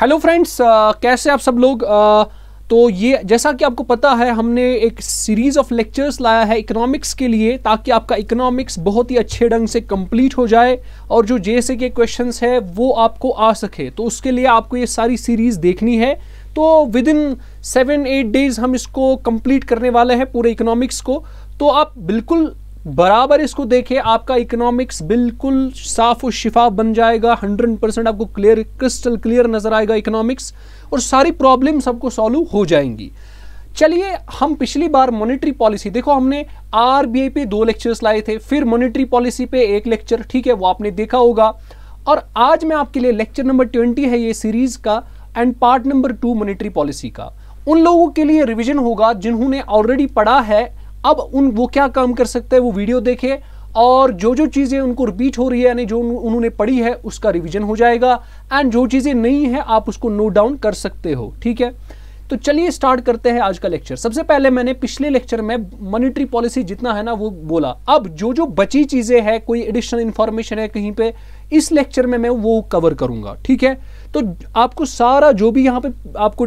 hello friends uh, कैसे आप सब लोग uh, तो ये जैसा कि आपको पता है हमने एक सीरीज़ ऑफ लेक्चर्स लाया है इकोनॉमिक्स के लिए ताकि आपका इकोनॉमिक्स बहुत ही अच्छे ढंग से कंप्लीट हो जाए और जो जे के क्वेश्चंस है वो आपको आ सके तो उसके लिए आपको ये सारी सीरीज़ देखनी है तो within seven eight days हम इसको कंप्लीट करने वाले हैं पूरे इकोनॉमिक्स को तो आप बिल्कुल बराबर इसको देखे आपका इकोनॉमिक्स बिल्कुल साफ और शिफाफ बन जाएगा 100 परसेंट आपको क्लियर क्रिस्टल क्लियर नजर आएगा इकोनॉमिक्स और सारी प्रॉब्लम सबको सॉल्व हो जाएंगी चलिए हम पिछली बार मॉनेटरी पॉलिसी देखो हमने आरबीआई पे दो लेक्चर्स लाए थे फिर मॉनेटरी पॉलिसी पे एक लेक्चर ठीक है वो आपने देखा होगा और आज मैं आपके लिए लेक्चर नंबर ट्वेंटी है ये सीरीज का end part number two monetary policy का उन लोगों के लिए रिविजन होगा जिन्होंने ऑलरेडी पढ़ा है अब उन वो क्या काम कर सकते हैं वो वीडियो देखे और जो जो चीज़ें उनको रिपीट हो रही है यानी जो उन्होंने पढ़ी है उसका रिवीजन हो जाएगा एंड जो चीज़ें नहीं है आप उसको नोट डाउन कर सकते हो ठीक है तो चलिए स्टार्ट करते हैं आज का लेक्चर सबसे पहले मैंने पिछले लेक्चर में मॉनेटरी पॉलिसी जितना है ना वो बोला अब जो जो बची चीज़ें हैं कोई एडिशनल इन्फॉर्मेशन है कहीं पे इस लेक्चर में मैं वो कवर करूंगा ठीक है तो आपको सारा जो भी यहाँ पे आपको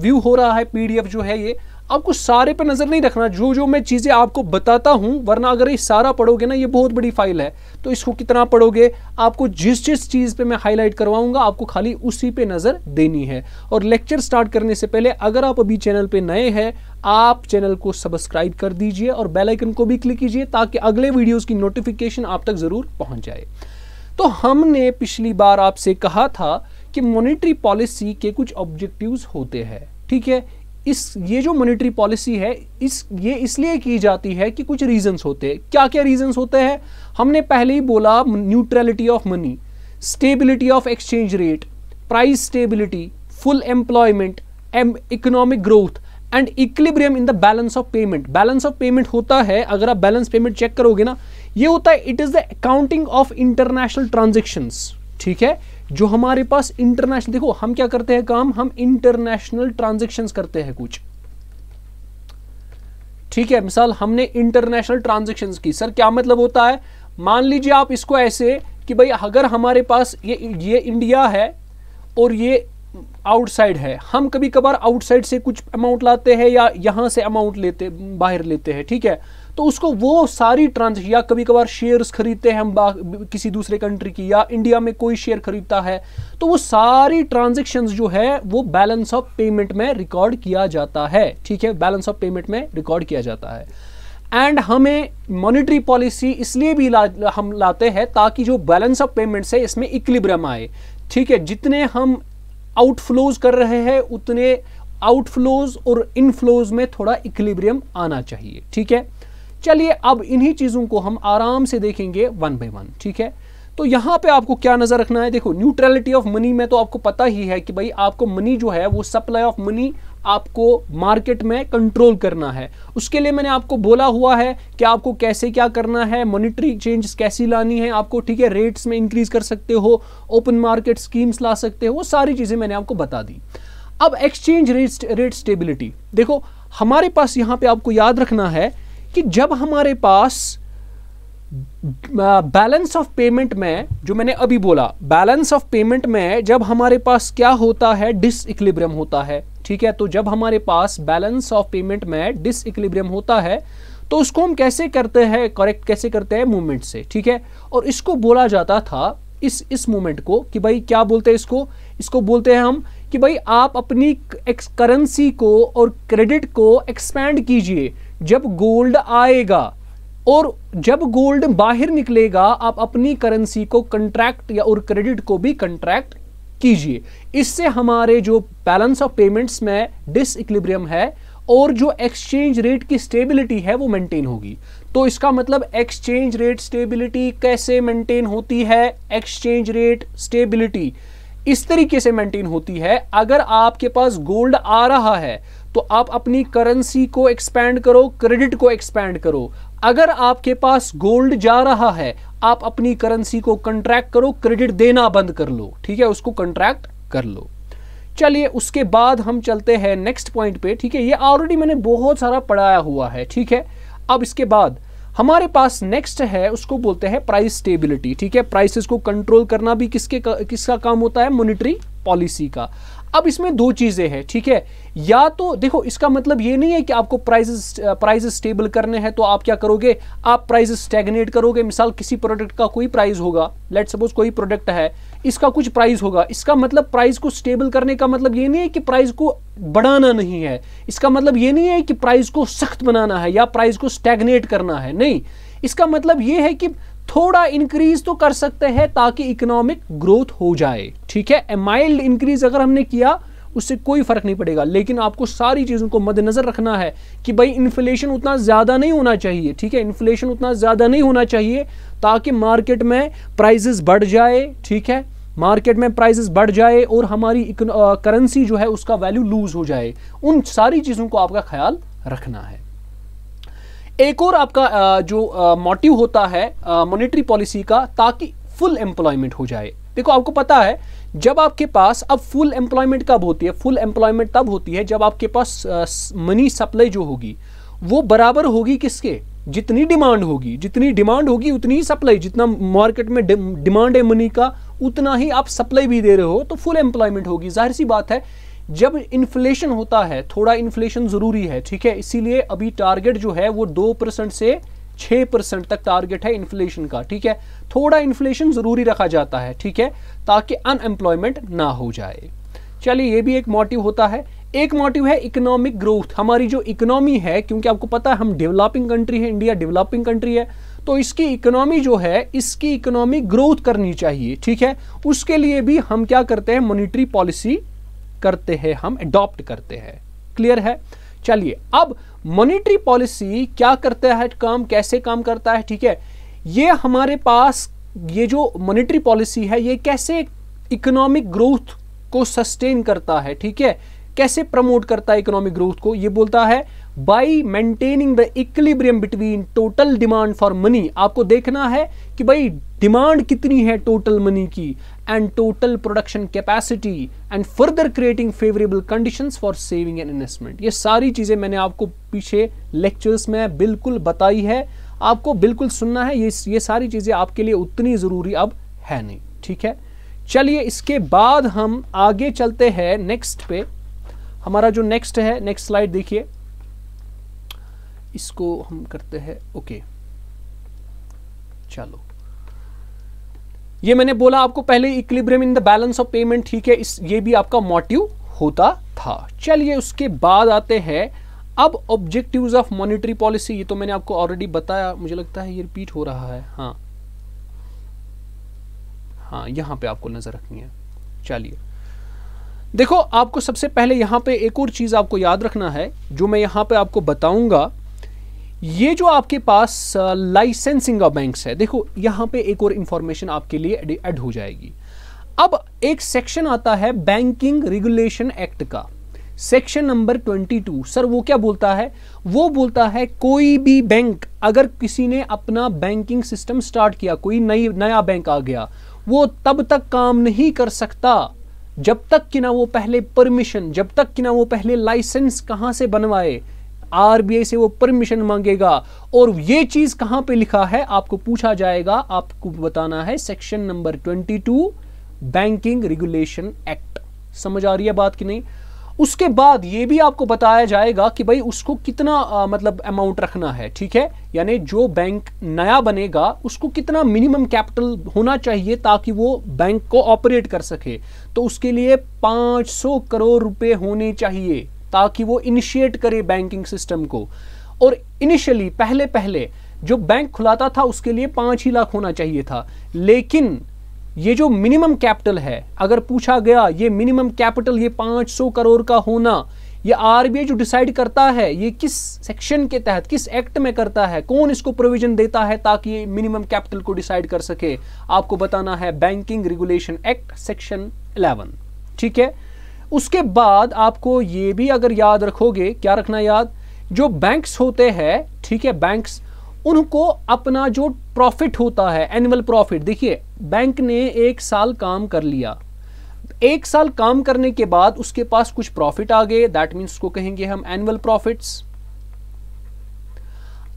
व्यू हो रहा है पीडीएफ जो है ये आपको सारे पे नज़र नहीं रखना जो जो मैं चीज़ें आपको बताता हूं वरना अगर ये सारा पढ़ोगे ना ये बहुत बड़ी फाइल है तो इसको कितना पढ़ोगे आपको जिस जिस चीज़ पे मैं हाईलाइट करवाऊंगा आपको खाली उसी पे नज़र देनी है और लेक्चर स्टार्ट करने से पहले अगर आप अभी चैनल पे नए हैं आप चैनल को सब्सक्राइब कर दीजिए और बेलाइकन को भी क्लिक कीजिए ताकि अगले वीडियोज़ की नोटिफिकेशन आप तक ज़रूर पहुंच जाए तो हमने पिछली बार आपसे कहा था कि मॉनेटरी पॉलिसी के कुछ ऑब्जेक्टिव्स होते हैं ठीक है इस ये जो मॉनेटरी पॉलिसी है इस ये इसलिए की जाती है कि कुछ रीजंस होते हैं क्या क्या रीजंस होते हैं हमने पहले ही बोला neutrality of money stability of exchange rate price stability full employment um economic growth and equilibrium in the balance of payment balance of payment होता है अगर आप बैलेंस पेमेंट चेक करोगे ना ये होता है it is the accounting of international transaction ठीक है जो हमारे पास इंटरनेशनल देखो हम क्या करते हैं काम हम इंटरनेशनल ट्रांजेक्शन करते हैं कुछ ठीक है मिसाल हमने इंटरनेशनल ट्रांजेक्शन की सर क्या मतलब होता है मान लीजिए आप इसको ऐसे कि भाई अगर हमारे पास ये ये इंडिया है और ये आउटसाइड है हम कभी कभार आउटसाइड से कुछ अमाउंट लाते हैं या यहां से अमाउंट लेते बाहर लेते हैं ठीक है तो उसको वो सारी ट्रांजेक्शन या कभी कभार शेयर्स खरीदते हैं हम किसी दूसरे कंट्री की या इंडिया में कोई शेयर खरीदता है तो वो सारी ट्रांजेक्शन जो है वो बैलेंस ऑफ पेमेंट में रिकॉर्ड किया जाता है ठीक है बैलेंस ऑफ पेमेंट में रिकॉर्ड किया जाता है एंड हमें मॉनेटरी पॉलिसी इसलिए भी ला, हम लाते हैं ताकि जो बैलेंस ऑफ पेमेंट है इसमें इक्लिब्रम आए ठीक है जितने हम आउटफ्लोज कर रहे हैं उतने आउटफ्लोज और इनफ्लोज में थोड़ा इक्लिब्रियम आना चाहिए ठीक है चलिए अब इन्हीं चीज़ों को हम आराम से देखेंगे वन बाई वन ठीक है तो यहां पे आपको क्या नज़र रखना है देखो न्यूट्रलिटी ऑफ मनी में तो आपको पता ही है कि भाई आपको मनी जो है वो सप्लाई ऑफ मनी आपको मार्केट में कंट्रोल करना है उसके लिए मैंने आपको बोला हुआ है कि आपको कैसे क्या करना है मॉनिटरी चेंज कैसी लानी है आपको ठीक है रेट्स में इंक्रीज कर सकते हो ओपन मार्केट स्कीम्स ला सकते हो वो सारी चीज़ें मैंने आपको बता दी अब एक्सचेंज रेट रेट स्टेबिलिटी देखो हमारे पास यहाँ पे आपको याद रखना है कि जब हमारे पास बैलेंस ऑफ पेमेंट में जो मैंने अभी बोला बैलेंस ऑफ पेमेंट में जब हमारे पास क्या होता है डिस इक्लिब्रियम होता है ठीक है तो जब हमारे पास बैलेंस ऑफ पेमेंट में डिस इक्लिब्रियम होता है तो उसको हम कैसे करते हैं करेक्ट कैसे करते हैं मूवमेंट से ठीक है और इसको बोला जाता था इस इस मूवमेंट को कि भाई क्या बोलते हैं इसको इसको बोलते हैं हम कि भाई आप अपनी करेंसी को और क्रेडिट को एक्सपैंड कीजिए जब गोल्ड आएगा और जब गोल्ड बाहर निकलेगा आप अपनी करेंसी को कंट्रैक्ट या और क्रेडिट को भी कंट्रैक्ट कीजिए इससे हमारे जो बैलेंस ऑफ पेमेंट्स में डिसइक्लिब्रियम है और जो एक्सचेंज रेट की स्टेबिलिटी है वो मेंटेन होगी तो इसका मतलब एक्सचेंज रेट स्टेबिलिटी कैसे मेंटेन होती है एक्सचेंज रेट स्टेबिलिटी इस तरीके से मेंटेन होती है अगर आपके पास गोल्ड आ रहा है तो आप अपनी करेंसी को एक्सपैंड करो क्रेडिट को एक्सपैंड करो अगर आपके पास गोल्ड जा रहा है आप अपनी करेंसी को कंट्रैक्ट करो क्रेडिट देना बंद कर लो ठीक है उसको कंट्रैक्ट कर लो चलिए उसके बाद हम चलते हैं नेक्स्ट पॉइंट पे ठीक है ये ऑलरेडी मैंने बहुत सारा पढ़ाया हुआ है ठीक है अब इसके बाद हमारे पास नेक्स्ट है उसको बोलते हैं प्राइस स्टेबिलिटी ठीक है प्राइसेस को कंट्रोल करना भी किसके का, किसका काम होता है मॉनेटरी पॉलिसी का अब इसमें दो चीज़ें हैं ठीक है या तो देखो इसका मतलब ये नहीं है कि आपको प्राइजेस प्राइजेस स्टेबल करने हैं तो आप क्या करोगे आप प्राइजेस स्टेगनेट करोगे मिसाल किसी प्रोडक्ट का कोई प्राइस होगा लेट सपोज कोई प्रोडक्ट है इसका कुछ प्राइस होगा इसका मतलब प्राइस को स्टेबल करने का मतलब ये नहीं है कि प्राइस को बढ़ाना नहीं है इसका मतलब ये नहीं है कि प्राइस को सख्त बनाना है या प्राइस को स्टेगनेट करना है नहीं इसका मतलब ये है कि थोड़ा इंक्रीज तो कर सकते हैं ताकि इकोनॉमिक ग्रोथ हो जाए ठीक है माइल्ड इंक्रीज अगर हमने किया उससे कोई फ़र्क नहीं पड़ेगा लेकिन आपको सारी चीज़ों को मद्देनज़र रखना है कि भाई इन्फ्लेशन उतना ज़्यादा नहीं होना चाहिए ठीक है इन्फ्लेशन उतना ज़्यादा नहीं होना चाहिए ताकि मार्केट में प्राइजेस बढ़ जाए ठीक है मार्केट में प्राइजेस बढ़ जाए और हमारी करेंसी जो है उसका वैल्यू लूज़ हो जाए उन सारी चीज़ों को आपका ख्याल रखना है एक और आपका जो मोटिव होता है मॉनेटरी पॉलिसी का ताकि फुल एम्प्लॉयमेंट हो जाए देखो आपको पता है जब आपके पास अब फुल एम्प्लॉयमेंट कब होती है फुल एम्प्लॉयमेंट तब होती है जब आपके पास मनी सप्लाई जो होगी वो बराबर होगी किसके जितनी डिमांड होगी जितनी डिमांड होगी उतनी ही सप्लाई जितना मार्केट में डिमांड है मनी का उतना ही आप सप्लाई भी दे रहे हो तो फुल एम्प्लॉयमेंट होगी जाहिर सी बात है जब इन्फ्लेशन होता है थोड़ा इन्फ्लेशन ज़रूरी है ठीक है इसीलिए अभी टारगेट जो है वो दो परसेंट से छह परसेंट तक टारगेट है इन्फ्लेशन का ठीक है थोड़ा इन्फ्लेशन ज़रूरी रखा जाता है ठीक है ताकि अनएम्प्लॉयमेंट ना हो जाए चलिए ये भी एक मोटिव होता है एक मोटिव है इकोनॉमिक ग्रोथ हमारी जो इकोनॉमी है क्योंकि आपको पता है हम डेवलपिंग कंट्री है इंडिया डेवलपिंग कंट्री है तो इसकी इकोनॉमी जो है इसकी इकोनॉमी ग्रोथ करनी चाहिए ठीक है उसके लिए भी हम क्या करते हैं मॉनिटरी पॉलिसी करते हैं हम एडॉप्ट करते हैं क्लियर है चलिए अब मॉनिटरी पॉलिसी क्या करता है काम कैसे काम करता है ठीक है ये हमारे पास ये जो मॉनिटरी पॉलिसी है ये कैसे इकोनॉमिक ग्रोथ को सस्टेन करता है ठीक है कैसे प्रमोट करता है इकोनॉमिक ग्रोथ को ये बोलता है by maintaining the equilibrium between total demand for money आपको देखना है कि भाई डिमांड कितनी है टोटल मनी की and total production capacity and further creating favorable conditions for saving and investment ये सारी चीज़ें मैंने आपको पीछे lectures में बिल्कुल बताई है आपको बिल्कुल सुनना है ये ये सारी चीज़ें आपके लिए उतनी ज़रूरी अब है नहीं ठीक है चलिए इसके बाद हम आगे चलते हैं नेक्स्ट पे हमारा जो नेक्स्ट है नेक्स्ट स्लाइड देखिए इसको हम करते हैं ओके चलो ये मैंने बोला आपको पहले equilibrium in the balance of payment ठीक है इस ये भी आपका मोटिव होता था चलिए उसके बाद आते हैं अब ऑब्जेक्टिव्स ऑफ मॉनेटरी पॉलिसी ये तो मैंने आपको ऑलरेडी बताया मुझे लगता है ये रिपीट हो रहा है हाँ हाँ यहाँ पे आपको नज़र रखनी है चलिए देखो आपको सबसे पहले यहाँ पे एक और चीज़ आपको याद रखना है जो मैं यहाँ पे आपको बताऊंगा ये जो आपके पास लाइसेंसिंग ऑफ बैंक्स है देखो यहां पे एक और इंफॉर्मेशन आपके लिए एड हो जाएगी अब एक सेक्शन आता है बैंकिंग रेगुलेशन एक्ट का सेक्शन नंबर 22 सर वो क्या बोलता है वो बोलता है कोई भी बैंक अगर किसी ने अपना बैंकिंग सिस्टम स्टार्ट किया कोई नई नया बैंक आ गया वो तब तक काम नहीं कर सकता जब तक कि ना वो पहले परमिशन जब तक कि ना वो पहले लाइसेंस कहां से बनवाए आरबीआई से वो परमिशन मांगेगा और ये चीज कहां पे लिखा है आपको पूछा जाएगा आपको बताना है section number 22 banking regulation act समझ आ रही है बात की नहीं उसके बाद ये भी आपको बताया जाएगा कि भाई उसको कितना आ, मतलब अमाउंट रखना है ठीक है यानी जो बैंक नया बनेगा उसको कितना मिनिमम कैपिटल होना चाहिए ताकि वो बैंक को ऑपरेट कर सके तो उसके लिए 500 करोड़ रुपए होने चाहिए ताकि वो इनिशिएट करे बैंकिंग सिस्टम को और इनिशियली पहले पहले जो बैंक खुलाता था उसके लिए पाँच ही लाख होना चाहिए था लेकिन ये जो मिनिमम कैपिटल है अगर पूछा गया ये मिनिमम कैपिटल ये 500 करोड़ का होना ये आरबीआई जो डिसाइड करता है ये किस सेक्शन के तहत किस एक्ट में करता है कौन इसको प्रोविजन देता है ताकि ये मिनिमम कैपिटल को डिसाइड कर सके आपको बताना है बैंकिंग रेगुलेशन एक्ट सेक्शन 11 ठीक है उसके बाद आपको ये भी अगर याद रखोगे क्या रखना याद जो बैंक्स होते हैं ठीक है बैंक्स उनको अपना जो प्रॉफिट होता है एनुअल प्रॉफिट देखिए बैंक ने एक साल काम कर लिया एक साल काम करने के बाद उसके पास कुछ प्रॉफिट आ गए दैट मीन्स उसको कहेंगे हम एनुअल प्रॉफिट्स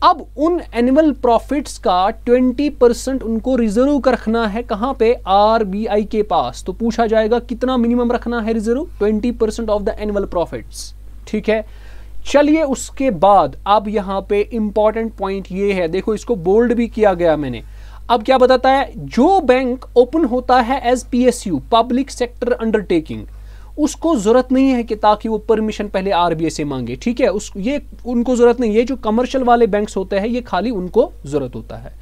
अब उन एनुअल प्रॉफिट्स का 20 परसेंट उनको रिजर्व कर रखना है कहाँ पे आरबीआई के पास तो पूछा जाएगा कितना मिनिमम रखना है reserve 20 percent of the annual profits ठीक है चलिए उसके बाद अब यहाँ पे इंपॉर्टेंट पॉइंट ये है देखो इसको बोल्ड भी किया गया मैंने अब क्या बताता है जो बैंक ओपन होता है as PSU public sector undertaking उसको ज़रूरत नहीं है कि ताकि वो परमिशन पहले आर से मांगे ठीक है उस ये उनको ज़रूरत नहीं ये जो कमर्शियल वाले बैंक्स होते हैं ये खाली उनको ज़रूरत होता है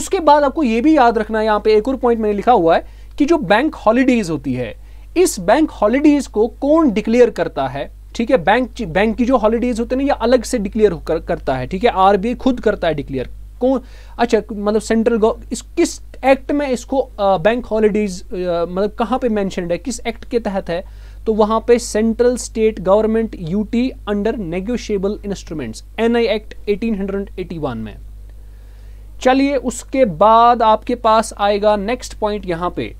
उसके बाद आपको ये भी याद रखना है यहाँ पे एक और पॉइंट मैंने लिखा हुआ है कि जो बैंक हॉलीडेज़ होती है इस बैंक हॉलीडेज़ को कौन डिक्लेयर करता है ठीक है बैंक बैंक की जो हॉलीडेज़ होते हैं ना ये अलग से डिक्लेयर कर, करता है ठीक है आरबीआई खुद करता है डिक्लेयर कौन अच्छा मतलब सेंट्रल इस किस एक्ट में इसको आ, बैंक हॉलीडेज मतलब कहाँ पे मैंशनड है किस एक्ट के तहत है तो वहां पे central state government UT under instrument instruments NI act 1881 में चलिए उसके बाद आपके पास आएगा नेक्स्ट पॉइंट यहां पे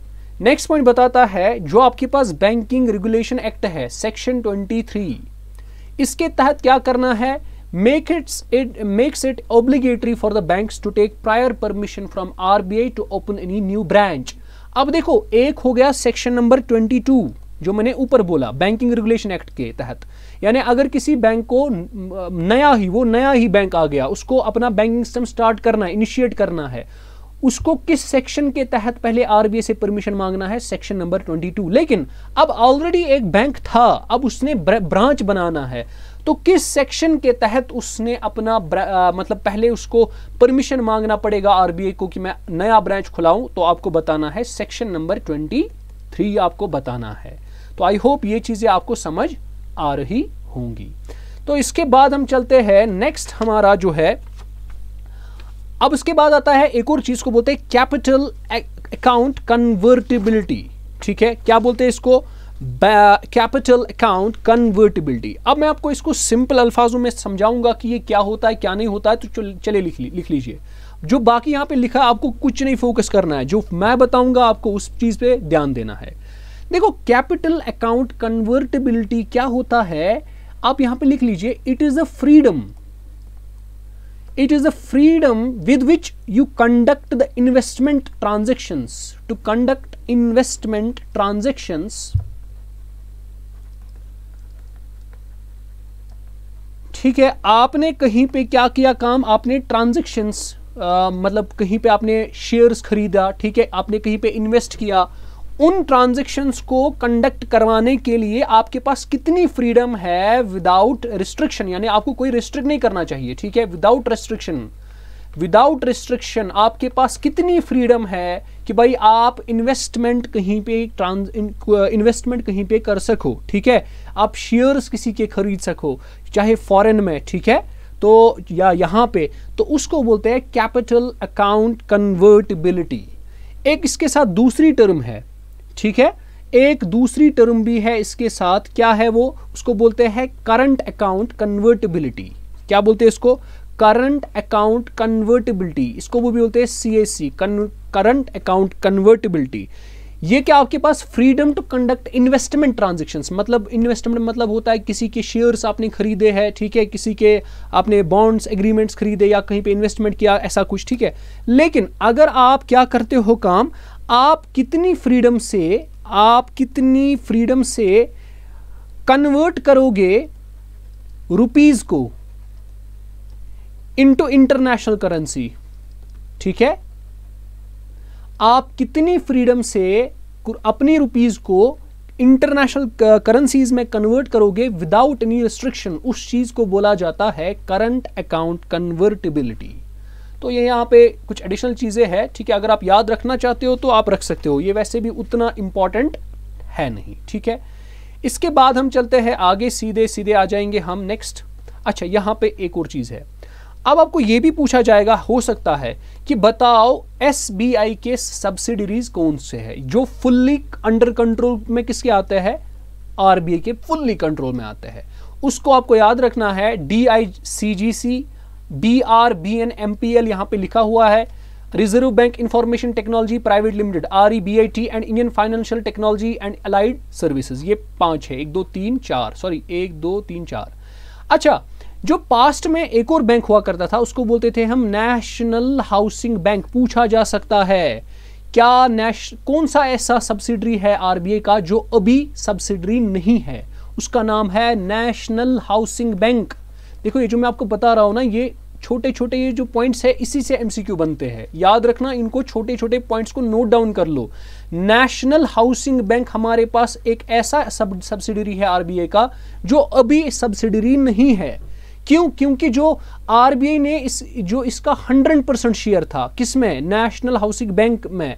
नेक्स्ट पॉइंट बताता है जो आपके पास बैंकिंग रेगुलेशन एक्ट है सेक्शन 23 इसके तहत क्या करना है make its it makes it obligatory for the bank to take prior permission from RBI to open any new branch अब देखो एक हो गया सेक्शन नंबर टू जो मैंने ऊपर बोला बैंकिंग रेगुलेशन एक्ट के तहत यानी अगर किसी बैंक को नया ही वो नया ही बैंक आ गया उसको अपना बैंकिंग सिस्टम स्टार्ट करना है इनिशिएट करना है उसको किस सेक्शन के तहत पहले आरबीआई से परमिशन मांगना है सेक्शन नंबर 22 लेकिन अब ऑलरेडी एक बैंक था अब उसने ब्रांच बनाना है तो किस सेक्शन के तहत उसने अपना आ, मतलब पहले उसको परमिशन मांगना पड़ेगा आरबीआई को कि मैं नया ब्रांच खुलाऊं तो आपको बताना है सेक्शन नंबर 23 आपको बताना है तो आई होप ये चीज़ें आपको समझ आ रही होंगी तो इसके बाद हम चलते हैं नेक्स्ट हमारा जो है अब उसके बाद आता है एक और चीज़ को बोलते हैं कैपिटल अकाउंट कन्वर्टिबिलिटी ठीक है क्या बोलते हैं इसको कैपिटल अकाउंट कन्वर्टिबिलिटी अब मैं आपको इसको सिंपल अल्फाजों में समझाऊंगा कि ये क्या होता है क्या नहीं होता है तो चले लिख ली, लिख लीजिए जो बाकी यहां पे लिखा आपको कुछ नहीं फोकस करना है जो मैं बताऊंगा आपको उस चीज़ पे ध्यान देना है देखो कैपिटल अकाउंट कन्वर्टेबिलिटी क्या होता है आप यहां पे लिख लीजिए it is a freedom it is a freedom with which you conduct the investment transaction to conduct investment transactions ठीक है आपने कहीं पे क्या किया काम आपने ट्रांजेक्शन्स मतलब कहीं पे आपने शेयर्स खरीदा ठीक है आपने कहीं पे इन्वेस्ट किया उन ट्रांजेक्शन्स को कंडक्ट करवाने के लिए आपके पास कितनी फ्रीडम है विदाउट रिस्ट्रिक्शन यानी आपको कोई रिस्ट्रिक्ट नहीं करना चाहिए ठीक है विदाउट रेस्ट्रिक्शन विदाउट रिस्ट्रिक्शन आपके पास कितनी फ्रीडम है कि भाई आप इन्वेस्टमेंट कहीं पे ट्रांस इन्वेस्टमेंट कहीं पे कर सको ठीक है आप शेयर्स किसी के खरीद सको चाहे फॉरेन में ठीक है तो या यहाँ पे तो उसको बोलते हैं कैपिटल अकाउंट कन्वर्टेबिलिटी एक इसके साथ दूसरी टर्म है ठीक है एक दूसरी टर्म भी है इसके साथ क्या है वो उसको बोलते हैं करंट अकाउंट कन्वर्टेबिलिटी क्या बोलते हैं इसको करंट अकाउंट कन्वर्टिबिलिटी इसको वो भी बोलते हैं C S C current account convertibility ये क्या आपके पास freedom to conduct investment transaction मतलब इन्वेस्टमेंट मतलब होता है किसी के शेयर्स आपने खरीदे हैं ठीक है किसी के आपने बॉन्ड्स एग्रीमेंट्स खरीदे या कहीं पे इन्वेस्टमेंट किया ऐसा कुछ ठीक है लेकिन अगर आप क्या करते हो काम आप कितनी फ्रीडम से आप कितनी फ्रीडम से कन्वर्ट करोगे रुपीज़ को इनटू इंटरनेशनल करेंसी ठीक है आप कितनी फ्रीडम से अपनी रुपीज़ को इंटरनेशनल करेंसीज में कन्वर्ट करोगे विदाउट एनी रिस्ट्रिक्शन उस चीज़ को बोला जाता है करंट अकाउंट कन्वर्टिबिलिटी तो ये यहाँ पे कुछ एडिशनल चीज़ें हैं ठीक है अगर आप याद रखना चाहते हो तो आप रख सकते हो ये वैसे भी उतना इम्पॉर्टेंट है नहीं ठीक है इसके बाद हम चलते हैं आगे सीधे सीधे आ जाएंगे हम नेक्स्ट अच्छा यहाँ पे एक और चीज़ है अब आपको ये भी पूछा जाएगा हो सकता है कि बताओ एस के सब्सिडरीज कौन से है जो फुल्ली अंडर कंट्रोल में किसके आते हैं आर के फुल्ली कंट्रोल में आते हैं उसको आपको याद रखना है D I C G C B R B N M P L यहाँ पे लिखा हुआ है reserve bank information technology private limited R E B I T and Indian financial technology and allied services ये पांच है एक दो तीन चार सॉरी एक दो तीन चार अच्छा जो पास्ट में एक और बैंक हुआ करता था उसको बोलते थे हम नेशनल हाउसिंग बैंक पूछा जा सकता है क्या नेश कौन सा ऐसा सब्सिडरी है आई का जो अभी सब्सिडरी नहीं है उसका नाम है नेशनल हाउसिंग बैंक देखो ये जो मैं आपको बता रहा हूँ ना ये छोटे छोटे ये जो पॉइंट्स है इसी से एमसीक्यू बनते हैं याद रखना इनको छोटे छोटे पॉइंट्स को नोट डाउन कर लो नेशनल हाउसिंग बैंक हमारे पास एक ऐसा सब सब्सिडरी है आरबीआई का जो अभी सब्सिडरी नहीं है क्यों क्योंकि जो आरबीआई ने इस जो इसका हंड्रेड परसेंट शेयर था किसमें नेशनल हाउसिंग बैंक में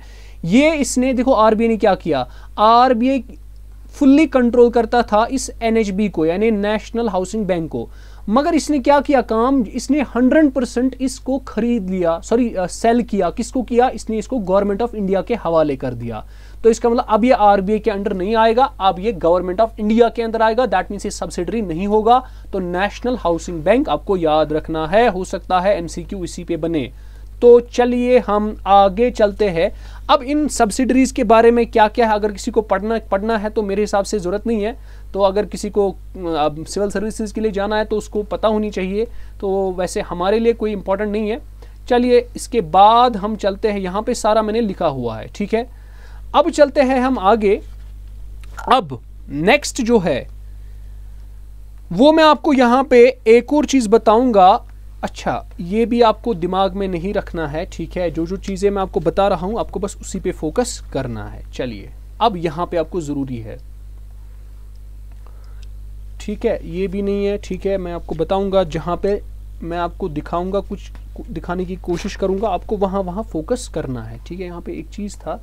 ये इसने देखो आरबीआई ने क्या किया आरबीआई फुल्ली कंट्रोल करता था इस एनएचबी को यानी नेशनल हाउसिंग बैंक को मगर इसने क्या किया काम इसने हंड्रेड परसेंट इसको खरीद लिया सॉरी सेल uh, किया किसको किया इसने इसको गवर्नमेंट ऑफ इंडिया के हवाले कर दिया तो इसका मतलब अब ये आरबीआई के अंडर नहीं आएगा अब ये गवर्नमेंट ऑफ इंडिया के अंदर आएगा दैट मीन्स ये सब्सिडरी नहीं होगा तो नेशनल हाउसिंग बैंक आपको याद रखना है हो सकता है एमसीक्यू इसी पे बने तो चलिए हम आगे चलते हैं अब इन सब्सिडरीज़ के बारे में क्या क्या है अगर किसी को पढ़ना पढ़ना है तो मेरे हिसाब से ज़रूरत नहीं है तो अगर किसी को अब सिविल सर्विसेज के लिए जाना है तो उसको पता होनी चाहिए तो वैसे हमारे लिए कोई इंपॉर्टेंट नहीं है चलिए इसके बाद हम चलते हैं यहाँ पे सारा मैंने लिखा हुआ है ठीक है अब चलते हैं हम आगे अब नेक्स्ट जो है वो मैं आपको यहाँ पे एक और चीज़ बताऊंगा अच्छा ये भी आपको दिमाग में नहीं रखना है ठीक है जो जो चीज़ें मैं आपको बता रहा हूँ आपको बस उसी पे फोकस करना है चलिए अब यहाँ पे आपको ज़रूरी है ठीक है ये भी नहीं है ठीक है मैं आपको बताऊँगा जहाँ पे मैं आपको दिखाऊँगा कुछ दिखाने की कोशिश करूँगा आपको वहाँ वहाँ फोकस करना है ठीक है यहाँ पर एक चीज़ था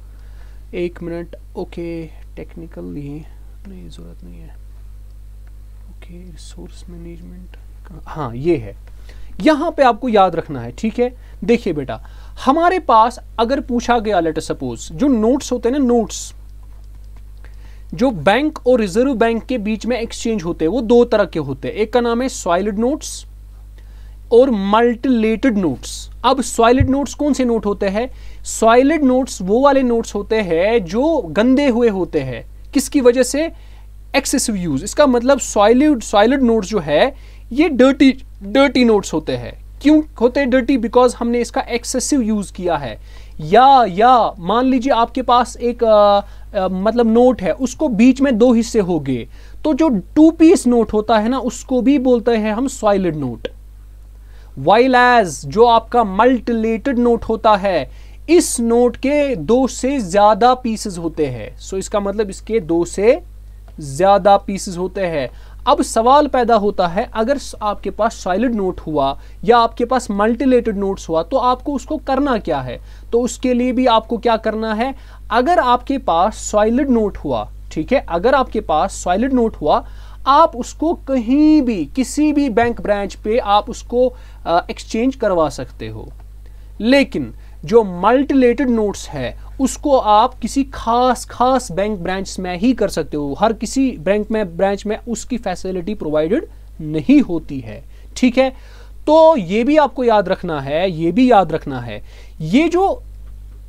एक मिनट ओके टेक्निकल ये नहीं ज़रूरत नहीं है ओके रिसोर्स मैनेजमेंट हाँ ये है यहां पे आपको याद रखना है ठीक है देखिए बेटा हमारे पास अगर पूछा गया लेटर सपोज जो नोट्स होते हैं ना नोट्स जो बैंक और रिजर्व बैंक के बीच में एक्सचेंज होते हैं वो दो तरह के होते हैं एक का नाम है सॉइलिड नोट्स और मल्टीलेटेड नोट्स अब सॉइलिड नोट्स कौन से नोट होते हैं सॉइलिड नोट्स वो वाले नोट्स होते हैं जो गंदे हुए होते हैं किसकी वजह से एक्सेसिव यूज इसका मतलब सॉइलिड सॉइलिड नोट्स जो है ये डर्टी डर्टी नोट्स होते हैं क्यों होते हैं डर्टी बिकॉज हमने इसका एक्सेसिव यूज़ किया है या या मान लीजिए आपके पास एक आ, आ, मतलब नोट है उसको बीच में दो हिस्से हो गए तो जो टू पीस नोट होता है ना उसको भी बोलते हैं हम सॉइलिड नोट वाइल एज जो आपका मल्टीलेटेड नोट होता है इस नोट के दो से ज़्यादा पीसेस होते हैं सो so, इसका मतलब इसके दो से ज़्यादा पीसेस होते हैं अब सवाल पैदा होता है अगर आपके पास सॉलिड नोट हुआ या आपके पास मल्टीलेटेड नोट्स हुआ तो आपको उसको करना क्या है तो उसके लिए भी आपको क्या करना है अगर आपके पास सॉलिड नोट हुआ ठीक है अगर आपके पास सॉलिड नोट हुआ आप उसको कहीं भी किसी भी बैंक ब्रांच पे आप उसको एक्सचेंज करवा सकते हो लेकिन जो मल्टीलेटेड नोट्स है उसको आप किसी खास खास बैंक ब्रांच में ही कर सकते हो हर किसी बैंक में ब्रांच में उसकी फैसिलिटी प्रोवाइडेड नहीं होती है ठीक है तो ये भी आपको याद रखना है ये भी याद रखना है ये जो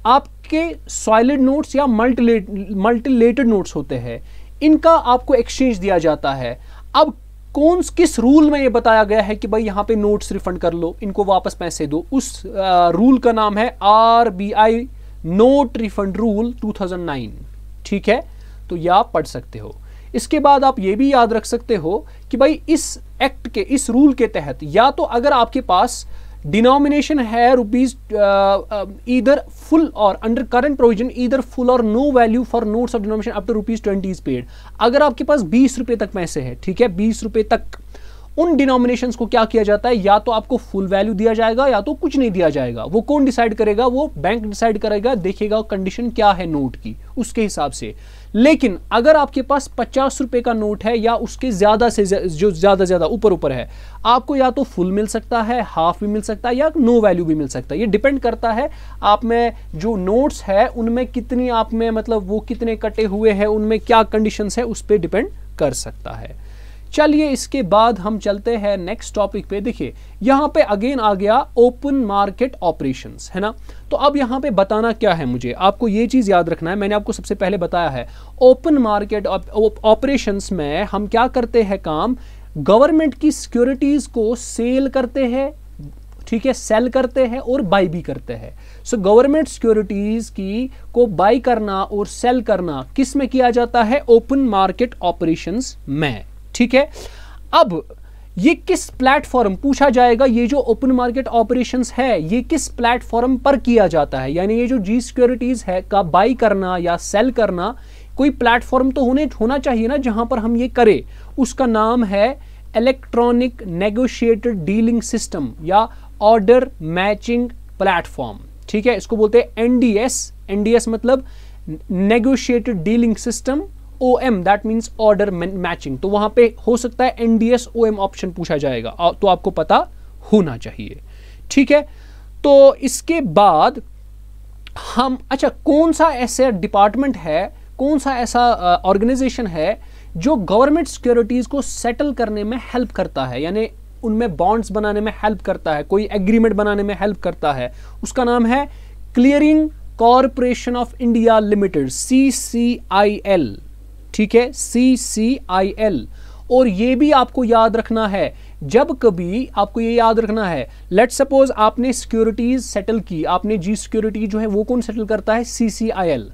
आपके सॉलिड नोट्स या मल्टीलेट मल्टीलेटेड नोट्स होते हैं इनका आपको एक्सचेंज दिया जाता है अब कौन किस रूल में ये बताया गया है कि भाई यहाँ पे नोट्स रिफंड कर लो इनको वापस पैसे दो उस रूल का नाम है R B I note refund rule 2009 ठीक है तो ये आप पढ़ सकते हो इसके बाद आप ये भी याद रख सकते हो कि भाई इस एक्ट के इस रूल के तहत या तो अगर आपके पास डिनोमिनेशन है रुपीज इधर फुल और अंडर करंट प्रोविजन इधर फुल और no value for notes of denomination up to rupees 20 paid अगर आपके पास बीस रुपए तक पैसे है ठीक है बीस रुपए तक उन डिनोमिनेशन को क्या किया जाता है या तो आपको फुल वैल्यू दिया जाएगा या तो कुछ नहीं दिया जाएगा वो कौन डिसाइड करेगा वो बैंक डिसाइड करेगा देखेगा कंडीशन क्या है नोट की उसके हिसाब से लेकिन अगर आपके पास पचास रुपए का नोट है या उसके ज़्यादा से जो ज़्यादा ज़्यादा ऊपर ऊपर है आपको या तो फुल मिल सकता है हाफ भी मिल सकता है या नो वैल्यू भी मिल सकता है ये डिपेंड करता है आप में जो नोट्स है उनमें कितनी आप में मतलब वो कितने कटे हुए हैं उनमें क्या कंडीशन है उस पर डिपेंड कर सकता है चलिए इसके बाद हम चलते हैं नेक्स्ट टॉपिक पे देखिए यहाँ पे अगेन आ गया ओपन मार्केट ऑपरेशंस है ना तो अब यहाँ पे बताना क्या है मुझे आपको ये चीज़ याद रखना है मैंने आपको सबसे पहले बताया है ओपन मार्केट ऑपरेशंस में हम क्या करते हैं काम गवर्नमेंट की सिक्योरिटीज़ को सेल करते हैं ठीक है सेल करते हैं और बाई भी करते हैं सो गवर्नमेंट सिक्योरिटीज़ की को बाई करना और सेल करना किस में किया जाता है ओपन मार्केट ऑपरेशंस में ठीक है अब ये किस प्लेटफॉर्म पूछा जाएगा ये जो ओपन मार्केट ऑपरेशंस है ये किस प्लेटफॉर्म पर किया जाता है यानी ये जो जी सिक्योरिटीज़ है का बाई करना या सेल करना कोई प्लेटफॉर्म तो होने होना चाहिए ना जहां पर हम ये करें उसका नाम है इलेक्ट्रॉनिक नेगोशिएटेड डीलिंग सिस्टम या ऑर्डर मैचिंग प्लेटफॉर्म ठीक है इसको बोलते हैं एनडीएस एनडीएस मतलब negotiated dealing system O M that means order matching तो वहां पे हो सकता है एनडीएस ओ एम ऑप्शन पूछा जाएगा तो आपको पता होना चाहिए ठीक है तो इसके बाद हम अच्छा कौन सा ऐसा डिपार्टमेंट है कौन सा ऐसा ऑर्गेनाइजेशन है जो गवर्नमेंट सिक्योरिटीज़ को सेटल करने में हेल्प करता है यानी उनमें बॉन्ड्स बनाने में हेल्प करता है कोई एग्रीमेंट बनाने में हेल्प करता है उसका नाम है clearing corporation of India limited C C I L ठीक है सी सी आई एल और ये भी आपको याद रखना है जब कभी आपको ये याद रखना है लेट सपोज आपने सिक्योरिटीज सेटल की आपने जी सिक्योरिटी जो है वो कौन सेटल करता है C C I L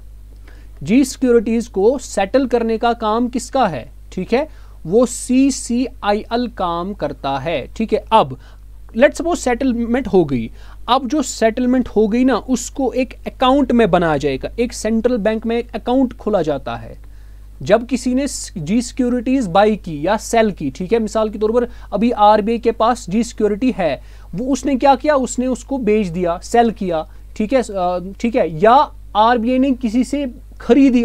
G securities को सेटल करने का काम किसका है ठीक है वो सी सी आई एल काम करता है ठीक है अब लेट सपोज सेटलमेंट हो गई अब जो सेटलमेंट हो गई ना उसको एक अकाउंट में बनाया जाएगा एक सेंट्रल बैंक में एक अकाउंट खोला जाता है जब किसी ने जी सिक्योरिटीज बाई की या सेल की ठीक है मिसाल के तौर पर अभी आरबीआई के पास जी सिक्योरिटी है वो उसने क्या किया उसने उसको बेच दिया सेल किया ठीक है ठीक है या आरबीआई ने किसी से खरीदी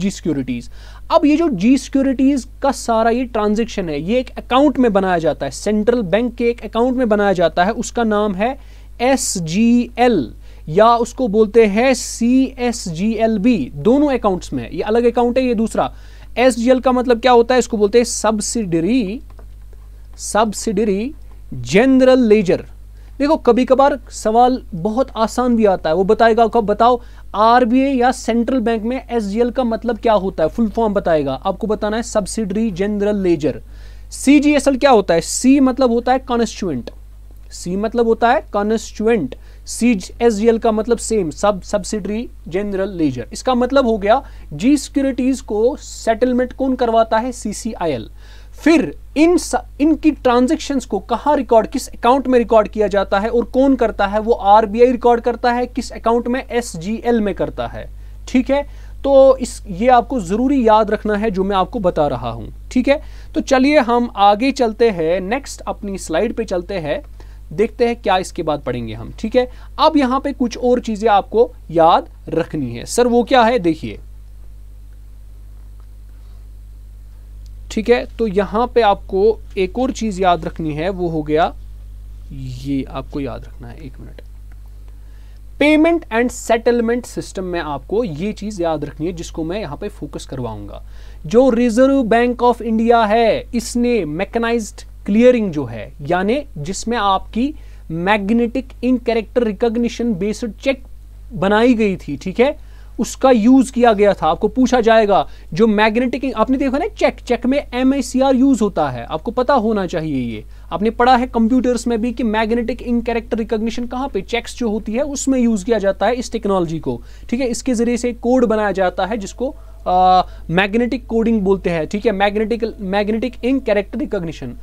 जी सिक्योरिटीज अब ये जो जी सिक्योरिटीज का सारा ये ट्रांजेक्शन है ये एक अकाउंट में बनाया जाता है सेंट्रल बैंक के एक अकाउंट में बनाया जाता है उसका नाम है एस जी एल या उसको बोलते हैं C S G L B दोनों अकाउंट्स में ये अलग अकाउंट है ये दूसरा एस जी एल का मतलब क्या होता है इसको बोलते हैं सब्सिडरी सब्सिडरी जनरल लेजर देखो कभी कभार सवाल बहुत आसान भी आता है वो बताएगा कब बताओ आरबीआई या सेंट्रल बैंक में एसजीएल का मतलब क्या होता है फुल फॉर्म बताएगा आपको बताना है सब्सिडरी जनरल लेजर सीजीएसएल क्या होता है सी मतलब होता है कॉन्स्टिट्यूएंट सी मतलब होता है कॉन्स्टिट्यूएंट सीज एस का मतलब सेम सब सब्सिडरी जनरल लेजर इसका मतलब हो गया जी सिक्योरिटीज को सेटलमेंट कौन करवाता है एल फिर इन इनकी ट्रांजेक्शन को कहाँ रिकॉर्ड किस अकाउंट में रिकॉर्ड किया जाता है और कौन करता है वो आर बी आई रिकॉर्ड करता है किस अकाउंट में एस जी एल में करता है ठीक है तो इस ये आपको ज़रूरी याद रखना है जो मैं आपको बता रहा हूं ठीक है तो चलिए हम आगे चलते हैं नेक्स्ट अपनी स्लाइड पे चलते हैं देखते हैं क्या इसके बाद पढ़ेंगे हम ठीक है अब यहां पे कुछ और चीजें आपको याद रखनी है सर वो क्या है देखिए ठीक है तो यहां पे आपको एक और चीज याद रखनी है वो हो गया ये आपको याद रखना है एक minute payment and settlement system में आपको ये चीज़ याद रखनी है जिसको मैं यहां पे फोकस करवाऊंगा जो रिजर्व बैंक ऑफ इंडिया है इसने मैकेनाइज्ड क्लियरिंग जो है यानी जिसमें आपकी magnetic in character recognition based cheque बनाई गई थी ठीक है उसका यूज किया गया था आपको पूछा जाएगा जो मैग्नेटिक आपने देखा ना चेक चेक में एम यूज होता है आपको पता होना चाहिए ये आपने पढ़ा है कंप्यूटर्स में भी कि मैग्नेटिक इन कैरेक्टर रिकॉग्निशन कहां पे चेक्स जो होती है उसमें यूज किया जाता है इस टेक्नोलॉजी को ठीक है इसके जरिए से कोड बनाया जाता है जिसको मैग्नेटिक कोडिंग बोलते हैं ठीक है magnetic magnetic ink character recognition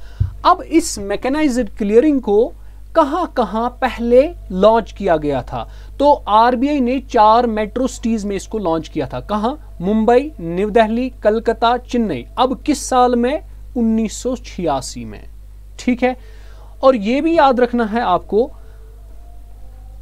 अब इस मैकेनाइज्ड क्लियरिंग को कहां कहां पहले लॉन्च किया गया था तो आरबीआई ने चार मेट्रो सिटीज में इसको लॉन्च किया था कहा मुंबई न्यू दिल्ली कलकत्ता चेन्नई अब किस साल में उन्नीस में ठीक है और यह भी याद रखना है आपको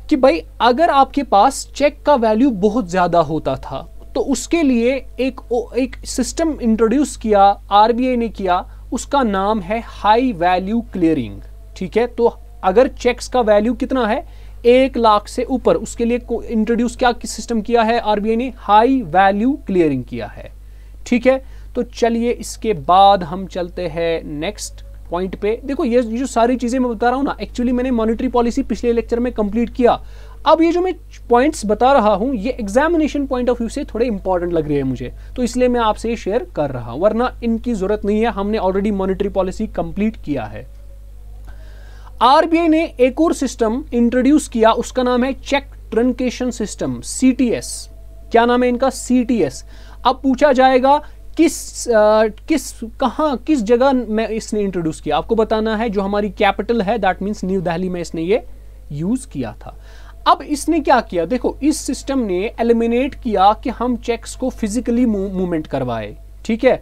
कि भाई अगर आपके पास चेक का वैल्यू बहुत ज़्यादा होता था तो उसके लिए एक एक सिस्टम इंट्रोड्यूस किया आरबीआई ने किया उसका नाम है हाई वैल्यू क्लियरिंग ठीक है तो अगर चेक्स का वैल्यू कितना है एक लाख से ऊपर उसके लिए इंट्रोड्यूस क्या किस सिस्टम किया है आरबीआई ने हाई वैल्यू क्लियरिंग किया है ठीक है तो चलिए इसके बाद हम चलते हैं नेक्स्ट पॉइंट पे देखो ये जो सारी चीज़ें मैं बता रहा हूं ना एक्चुअली मैंने मॉनिटरी पॉलिसी पिछले लेक्चर में कंप्लीट किया अब ये जो मैं पॉइंट्स बता रहा हूँ ये एग्जामिनेशन पॉइंट ऑफ व्यू से थोड़े इंपॉर्टेंट लग रहे हैं मुझे तो इसलिए मैं आपसे ये शेयर कर रहा हूँ वरना इनकी ज़रूरत नहीं है हमने ऑलरेडी मॉनिटरी पॉलिसी कंप्लीट किया है आरबीआई ने एक और सिस्टम इंट्रोड्यूस किया उसका नाम है चेक ट्रंकेशन सिस्टम सी क्या नाम है इनका सी अब पूछा जाएगा किस आ, किस कहा किस जगह में इसने इंट्रोड्यूस किया आपको बताना है जो हमारी कैपिटल है दैट मीन्स न्यू दिल्ली में इसने ये यूज़ किया था अब इसने क्या किया देखो इस सिस्टम ने एलिमिनेट किया कि हम चेक्स को फिजिकली मूवमेंट करवाए ठीक है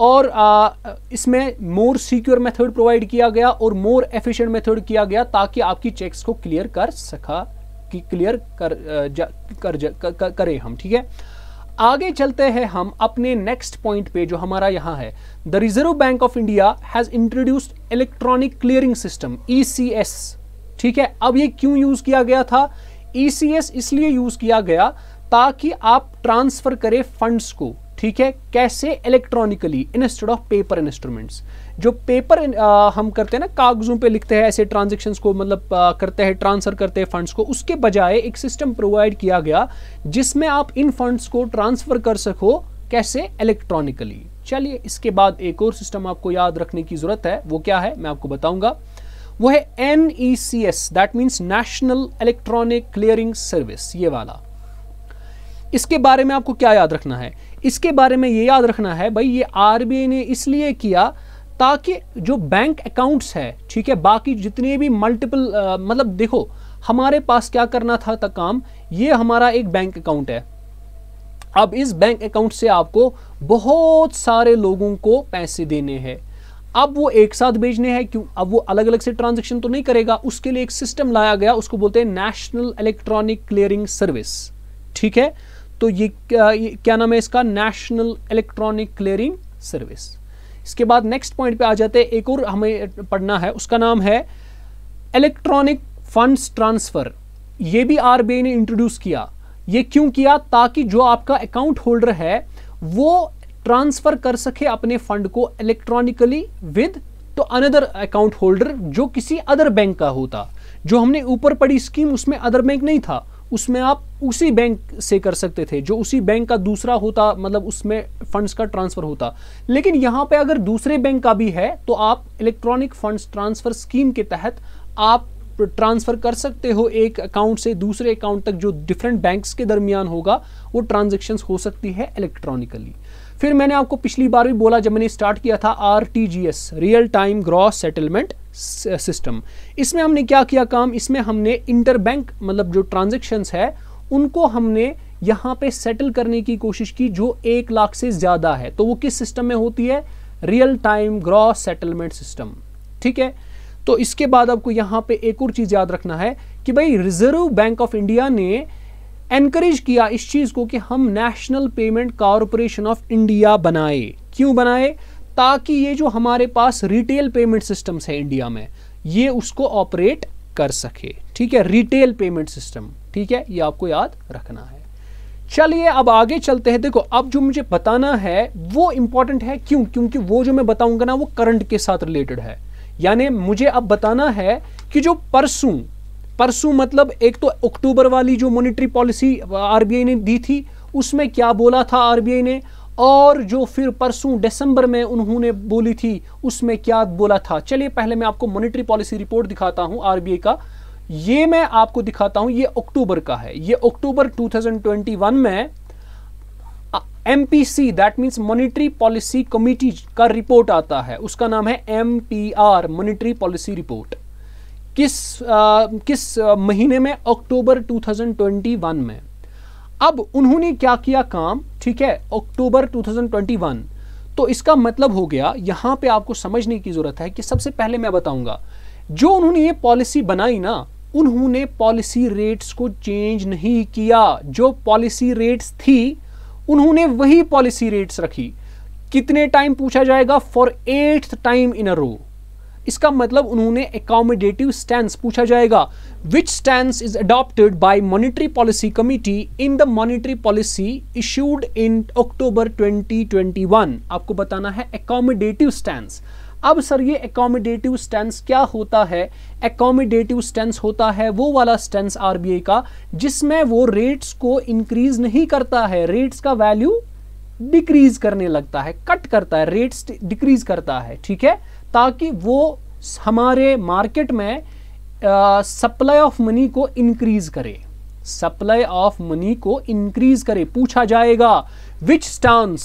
और आ, इसमें मोर सिक्योर मेथड प्रोवाइड किया गया और मोर एफिशिएंट मेथड किया गया ताकि आपकी चेक्स को क्लियर कर सका कि क्लियर कर जा, कर, जा, कर, कर करें हम ठीक है आगे चलते हैं हम अपने नेक्स्ट पॉइंट पे जो हमारा यहाँ है the reserve bank of India has introduced electronic clearing system E C S ठीक है अब ये क्यों यूज किया गया था ईसीएस e इसलिए यूज किया गया ताकि आप ट्रांसफर करें फंड्स को ठीक है कैसे electronically instead of paper instruments जो पेपर आ, uh, हम करते हैं ना कागजों पे लिखते हैं ऐसे ट्रांजेक्शन को मतलब आ, uh, करते हैं ट्रांसफर करते हैं फंड्स को उसके बजाय एक सिस्टम प्रोवाइड किया गया जिसमें आप इन फंड्स को ट्रांसफर कर सको कैसे इलेक्ट्रॉनिकली चलिए इसके बाद एक और सिस्टम आपको याद रखने की ज़रूरत है वो क्या है मैं आपको बताऊंगा वो है N E C S that means national electronic clearing service ये वाला इसके बारे में आपको क्या याद रखना है इसके बारे में ये याद रखना है भाई ये आर ने इसलिए किया ताकि जो बैंक अकाउंट्स है ठीक है बाकी जितने भी मल्टीपल मतलब देखो हमारे पास क्या करना था, तक काम ये हमारा एक बैंक अकाउंट है अब इस बैंक अकाउंट से आपको बहुत सारे लोगों को पैसे देने हैं अब वो एक साथ भेजने हैं क्यों अब वो अलग अलग से ट्रांजेक्शन तो नहीं करेगा उसके लिए एक सिस्टम लाया गया उसको बोलते हैं नेशनल इलेक्ट्रॉनिक क्लियरिंग सर्विस ठीक है तो ये क्या, ये क्या नाम है इसका नेशनल इलेक्ट्रॉनिक क्लियरिंग सर्विस इसके बाद नेक्स्ट पॉइंट पे आ जाते हैं एक और हमें पढ़ना है उसका नाम है इलेक्ट्रॉनिक फंड्स ट्रांसफ़र ये भी आरबीआई ने इंट्रोड्यूस किया ये क्यों किया ताकि जो आपका अकाउंट होल्डर है वो ट्रांसफर कर सके अपने फंड को electronically with to another account holder जो किसी अदर बैंक का होता जो हमने ऊपर पड़ी स्कीम उसमें अदर बैंक नहीं था उसमें आप उसी बैंक से कर सकते थे जो उसी बैंक का दूसरा होता मतलब उसमें फंड्स का ट्रांसफ़र होता लेकिन यहाँ पे अगर दूसरे बैंक का भी है तो आप इलेक्ट्रॉनिक फंड्स ट्रांसफ़र स्कीम के तहत आप ट्रांसफ़र कर सकते हो एक अकाउंट से दूसरे अकाउंट तक जो डिफरेंट बैंक्स के दरमियान होगा वो ट्रांजेक्शन हो सकती है इलेक्ट्रॉनिकली फिर मैंने आपको पिछली बार भी बोला जब मैंने स्टार्ट किया था R real time gross settlement system इसमें हमने क्या किया काम इसमें हमने इंटरबैंक मतलब जो ट्रांजेक्शन्स है उनको हमने यहाँ पे सेटल करने की कोशिश की जो एक लाख से ज़्यादा है तो वो किस सिस्टम में होती है real time gross settlement system ठीक है तो इसके बाद आपको यहाँ पे एक और चीज़ याद रखना है कि भाई रिजर्व बैंक ऑफ इंडिया ने एनकरेज किया इस चीज़ को कि हम national payment corporation of India बनाए क्यों बनाए ताकि ये जो हमारे पास रिटेल पेमेंट सिस्टम्स है इंडिया में ये उसको ऑपरेट कर सके ठीक है रिटेल पेमेंट सिस्टम ठीक है ये आपको याद रखना है चलिए अब आगे चलते हैं देखो अब जो मुझे बताना है वो इंपॉर्टेंट है क्यों क्योंकि वो जो मैं बताऊंगा ना वो करंट के साथ रिलेटेड है यानी मुझे अब बताना है कि जो परसों परसों मतलब एक तो अक्टूबर वाली जो मॉनेटरी पॉलिसी आरबीआई ने दी थी उसमें क्या बोला था आरबीआई ने और जो फिर परसों दिसंबर में उन्होंने बोली थी उसमें क्या बोला था चलिए पहले मैं आपको मॉनेटरी पॉलिसी रिपोर्ट दिखाता हूं आरबीआई का ये मैं आपको दिखाता हूं ये अक्टूबर का है ये अक्टूबर 2021 में M P C that means monetary policy committee का रिपोर्ट आता है उसका नाम है M P R monetary policy report किस आ, किस महीने में अक्टूबर 2021 में अब उन्होंने क्या किया काम ठीक है अक्टूबर 2021 तो इसका मतलब हो गया यहां पे आपको समझने की ज़रूरत है कि सबसे पहले मैं बताऊंगा जो उन्होंने ये पॉलिसी बनाई ना उन्होंने पॉलिसी रेट्स को चेंज नहीं किया जो पॉलिसी रेट्स थी उन्होंने वही पॉलिसी रेट्स रखी कितने टाइम पूछा जाएगा for eighth time in a row इसका मतलब उन्होंने एकोमोडेटिव स्टैंड पूछा जाएगा which stand is adopted by monetary policy committee in the monetary policy issued in October 2021 आपको बताना है एकोमोडेटिव स्टैंड अब सर ये एकोमोडेटिव स्टैंड क्या होता है एकोमोडेटिव स्टैंड होता है वो वाला स्टेंस आरबीआई का जिसमें वो रेट्स को इंक्रीज नहीं करता है रेट्स का वैल्यू डिक्रीज करने लगता है कट करता है रेट्स डिक्रीज करता है ठीक है ताकि वो हमारे मार्केट में सप्लाई ऑफ मनी को इंक्रीज करे सप्लाई ऑफ मनी को इंक्रीज करे पूछा जाएगा which stance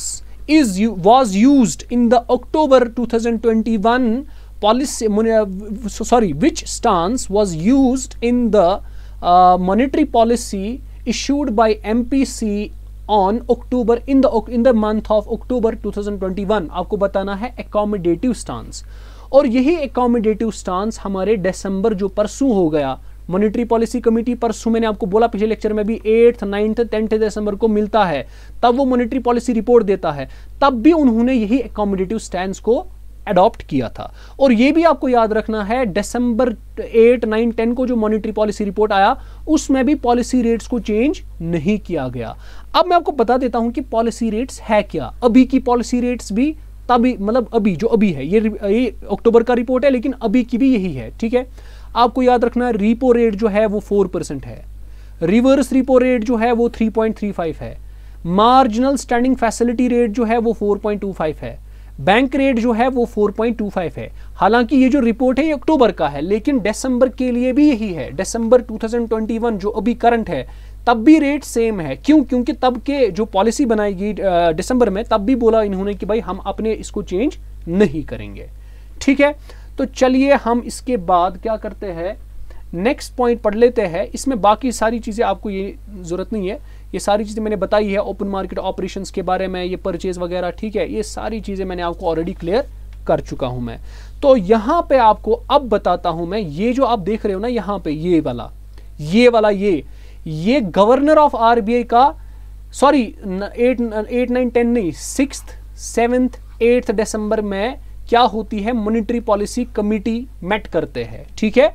is was use in the October 2021 sorry which stance was use in the the policy uh, uh, monetary by M P C on October in the in the month of October 2021 आपको बताना है accommodative stance और यही accommodative stance हमारे दिसंबर जो परसों हो गया मॉनेटरी पॉलिसी कमेटी परसों मैंने आपको बोला पिछले लेक्चर में भी एट्थ नाइन्थ टेंथ दिसंबर को मिलता है तब वो मॉनेटरी पॉलिसी रिपोर्ट देता है तब भी उन्होंने यही एकोमोडेटिव स्टैंड को अडॉप्ट किया था और यह भी आपको याद रखना है दिसंबर एट नाइन टेन को जो मॉनिटरी पॉलिसी रिपोर्ट आया उसमें भी पॉलिसी रेट्स को चेंज नहीं किया गया अब मैं आपको बता देता हूं कि पॉलिसी रेट्स है क्या अभी की पॉलिसी रेट्स भी तभी मतलब अभी जो अभी है ये ये अक्टूबर का रिपोर्ट है लेकिन अभी की भी यही है ठीक है आपको याद रखना रिपो रेट जो है वो फोर परसेंट है रिवर्स रिपो रेट जो है वो थ्री पॉइंट थ्री फाइव है मार्जिनल स्टैंडिंग फैसिलिटी रेट जो है वो फोर पॉइंट टू फाइव है बैंक रेट जो है वो 4.25 है हालांकि ये जो रिपोर्ट है ये अक्टूबर का है लेकिन दिसंबर के लिए भी यही है दिसंबर 2021 जो अभी करंट है तब भी रेट सेम है क्यों क्योंकि तब के जो पॉलिसी बनाई गई दिसंबर में तब भी बोला इन्होंने कि भाई हम अपने इसको चेंज नहीं करेंगे ठीक है तो चलिए हम इसके बाद क्या करते हैं नेक्स्ट पॉइंट पढ़ लेते हैं इसमें बाकी सारी चीज़ें आपको ये ज़रूरत नहीं है ये सारी चीज़ें मैंने बताई है ओपन मार्केट ऑपरेशंस के बारे में ये परचेज वगैरह ठीक है ये सारी चीज़ें मैंने आपको ऑलरेडी क्लियर कर चुका हूं मैं तो यहां पे आपको अब बताता हूं मैं ये जो आप देख रहे हो ना यहां पे ये वाला ये वाला ये ये गवर्नर ऑफ आर का sorry eight eight nine ten नहीं सिक्स सेवेंथ एट्थ दिसंबर में क्या होती है मॉनिटरी पॉलिसी कमिटी मेट करते हैं ठीक है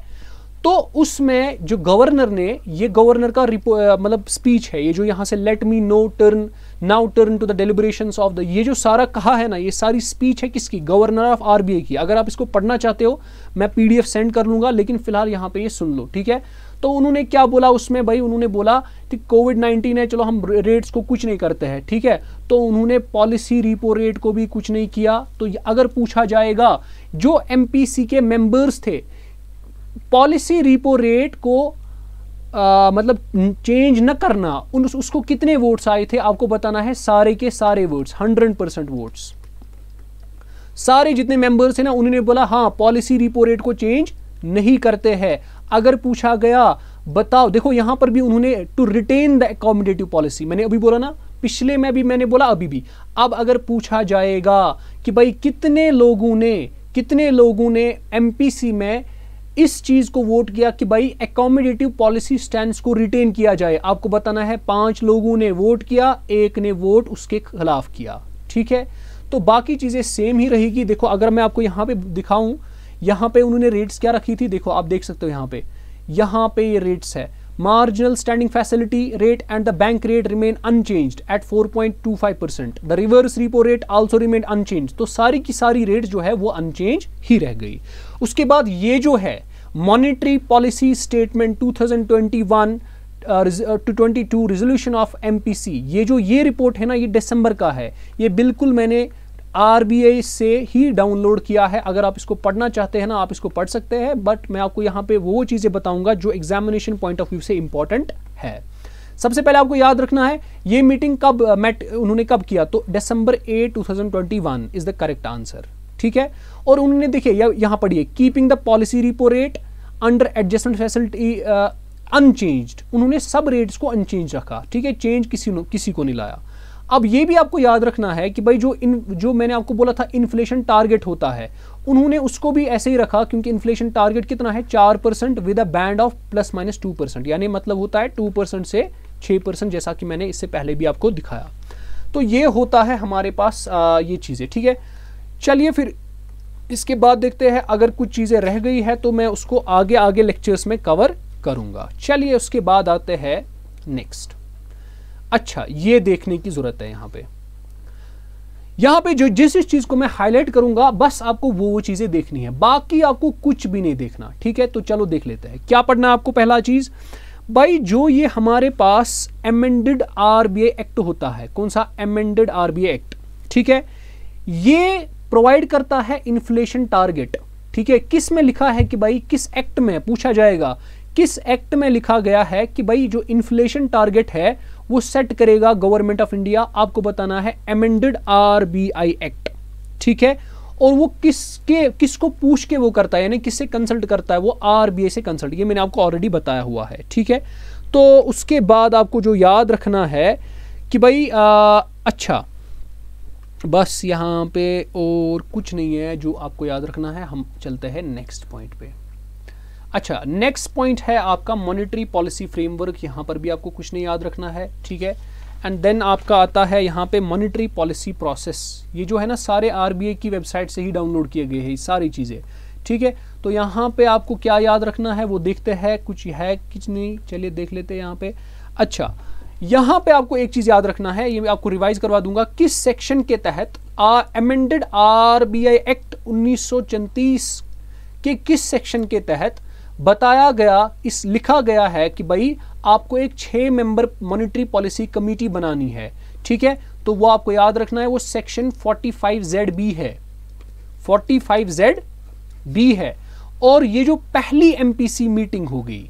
तो उसमें जो गवर्नर ने ये गवर्नर का मतलब स्पीच है ये जो यहां से let me no turn now turn to the deliberation of the ये जो सारा कहा है ना ये सारी स्पीच है किसकी गवर्नर ऑफ आरबीआई की अगर आप इसको पढ़ना चाहते हो मैं पीडीएफ सेंड कर लूंगा लेकिन फिलहाल यहां पे ये सुन लो ठीक है तो उन्होंने क्या बोला उसमें भाई उन्होंने बोला कि कोविड नाइन्टीन है चलो हम रेट्स को कुछ नहीं करते हैं ठीक है तो उन्होंने पॉलिसी रिपो रेट को भी कुछ नहीं किया तो अगर पूछा जाएगा जो एम के मेंबर्स थे पॉलिसी रिपो रेट को आ, मतलब चेंज न करना उन उसको कितने वोट्स आए थे आपको बताना है सारे के सारे वोट्स हंड्रेड परसेंट वोट्स सारे जितने मेंबर्स हैं ना उन्होंने बोला हाँ पॉलिसी रिपो रेट को चेंज नहीं करते हैं अगर पूछा गया बताओ देखो यहां पर भी उन्होंने to retain the accommodative policy मैंने अभी बोला ना पिछले में भी मैंने बोला अभी भी अब अगर पूछा जाएगा कि भाई कितने लोगों ने कितने लोगों ने एमपीसी में इस चीज को वोट किया कि भाई एकोमोडेटिव पॉलिसी स्टैंड को रिटेन किया जाए आपको बताना है पांच लोगों ने वोट किया एक ने वोट उसके खिलाफ किया ठीक है तो बाकी चीजें सेम ही रहेगी देखो अगर मैं आपको यहाँ पे दिखाऊं यहाँ पे उन्होंने रेट्स क्या रखी थी देखो आप देख सकते हो यहाँ पे यहाँ पे ये यह रेट्स है marginal standing facility rate and the bank rate remain unchanged at 4.25 percent the reverse repo rate also remain unchanged तो सारी की सारी रेट जो है वो अनचेंज ही रह गई उसके बाद ये जो है monetary policy statement 2021 two twenty two resolution of M P C ये जो ये रिपोर्ट है ना ये दिसंबर का है ये बिल्कुल मैंने आर बी आई से ही डाउनलोड किया है अगर आप इसको पढ़ना चाहते हैं ना आप इसको पढ़ सकते हैं बट मैं आपको यहाँ पे वो चीज़ें बताऊंगा जो एग्जामिनेशन पॉइंट ऑफ व्यू से इंपॉर्टेंट है सबसे पहले आपको याद रखना है ये मीटिंग कब मेट uh, उन्होंने कब किया तो December A two thousand twenty one is the correct answer ठीक है और उन्होंने देखिए यहाँ पढ़िए keeping the policy repo rate under adjustment facility unchanged उन्होंने सब रेट्स को अनचेंज रखा ठीक है चेंज किसी किसी को नहीं लाया अब ये भी आपको याद रखना है कि भाई जो इन जो मैंने आपको बोला था इन्फ्लेशन टारगेट होता है उन्होंने उसको भी ऐसे ही रखा क्योंकि इन्फ्लेशन टारगेट कितना है चार percent with a band of plus minus two percent यानी मतलब होता है टू परसेंट से छः परसेंट जैसा कि मैंने इससे पहले भी आपको दिखाया तो ये होता है हमारे पास आ, ये चीज़ें ठीक है चलिए फिर इसके बाद देखते हैं अगर कुछ चीज़ें रह गई है तो मैं उसको आगे आगे लेक्चर्स में कवर करूंगा चलिए उसके बाद आते हैं नेक्स्ट अच्छा ये देखने की ज़रूरत है यहाँ पे यहाँ पे जो जिस इस चीज़ को मैं हाईलाइट करूंगा बस आपको वो वो चीज़ें देखनी है बाकी आपको कुछ भी नहीं देखना ठीक है तो चलो देख लेते हैं क्या पढ़ना है आपको पहला चीज़ भाई जो ये हमारे पास एमेंडेड आर एक्ट होता है कौन सा एमेंडेड आर एक्ट ठीक है ये प्रोवाइड करता है इन्फ्लेशन टारगेट ठीक है किस में लिखा है कि भाई किस एक्ट में पूछा जाएगा किस एक्ट में लिखा गया है कि भाई जो इन्फ्लेशन टारगेट है वो सेट करेगा गवर्नमेंट ऑफ इंडिया आपको बताना है एमेंडेड आरबीआई एक्ट ठीक है और वो किसके किसको पूछ के वो करता है यानी किससे कंसल्ट करता है वो आरबीआई से कंसल्ट ये मैंने आपको ऑलरेडी बताया हुआ है ठीक है तो उसके बाद आपको जो याद रखना है कि भाई आ, अच्छा बस यहाँ पे और कुछ नहीं है जो आपको याद रखना है हम चलते हैं नेक्स्ट पॉइंट पे अच्छा नेक्स्ट पॉइंट है आपका मॉनेटरी पॉलिसी फ्रेमवर्क यहाँ पर भी आपको कुछ नहीं याद रखना है ठीक है एंड देन आपका आता है यहाँ पे मॉनेटरी पॉलिसी प्रोसेस ये जो है ना सारे आरबीआई की वेबसाइट से ही डाउनलोड किए गए हैं सारी चीज़ें ठीक है तो यहाँ पे आपको क्या याद रखना है वो देखते हैं कुछ है कुछ नहीं चलिए देख लेते हैं यहाँ पे अच्छा यहां पे आपको एक चीज याद रखना है ये मैं आपको रिवाइज करवा दूंगा किस सेक्शन के तहत अमेंडेड आरबीआई एक्ट उन्नीस के किस सेक्शन के तहत बताया गया इस लिखा गया है कि भाई आपको एक छह मेंबर मॉनिटरी पॉलिसी कमेटी बनानी है ठीक है तो वो आपको याद रखना है वो सेक्शन 45 जेड बी है 45 जेड बी है और ये जो पहली एमपीसी मीटिंग हो गई